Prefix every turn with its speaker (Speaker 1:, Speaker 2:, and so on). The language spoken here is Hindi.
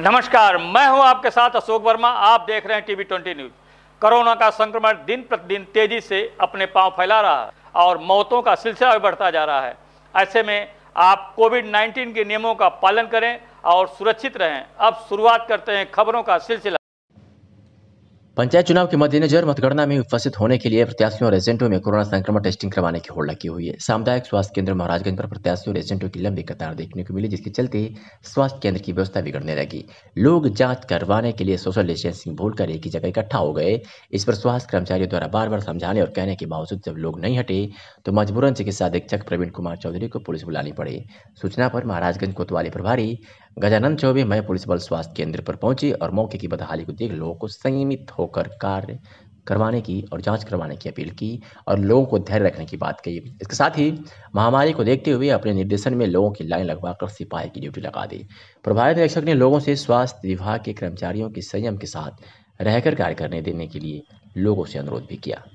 Speaker 1: नमस्कार मैं हूं आपके साथ अशोक वर्मा आप देख रहे हैं टीवी ट्वेंटी न्यूज कोरोना का संक्रमण दिन प्रतिदिन तेजी से अपने पांव फैला रहा है और मौतों का सिलसिला भी बढ़ता जा रहा है ऐसे में आप कोविड 19 के नियमों का पालन करें और सुरक्षित रहें अब शुरुआत करते हैं खबरों का सिलसिला
Speaker 2: पंचायत चुनाव के मद्देनजर मतगणना में उपस्थित होने के लिए प्रत्याशियों और एजेंटों में कोरोना संक्रमण टेस्टिंग करवाने की होड़ लगी हुई है सामुदायिक स्वास्थ्य केंद्र महाराजगंज पर प्रत्याशियों और एजेंटों की लंबी कतार देखने को मिली जिसके चलते स्वास्थ्य केंद्र की व्यवस्था बिगड़ने लगी लोग जांच करवाने के लिए सोशल डिस्टेंसिंग भूलकर एक ही जगह इकट्ठा हो गए इस पर स्वास्थ्य कर्मचारियों द्वारा बार बार समझाने और कहने के बावजूद जब लोग नहीं हटे तो मजबूरन चिकित्सा अधीक्षक प्रवीण कुमार चौधरी को पुलिस बुलानी पड़ी सूचना पर महाराजगंज कोतवाली प्रभारी गजानंद चौबे मैं पुलिस बल स्वास्थ्य केंद्र पर पहुंची और मौके की बदहाली को देख लोगों को संयमित होकर कार्य करवाने की और जांच करवाने की अपील की और लोगों को धैर्य रखने की बात कही इसके साथ ही महामारी को देखते हुए अपने निर्देशन में लोगों की लाइन लगवाकर सिपाही की ड्यूटी लगा दी प्रभारी निरीक्षक ने लोगों से स्वास्थ्य विभाग के कर्मचारियों के संयम के साथ रहकर कार्य करने देने के लिए लोगों से अनुरोध भी किया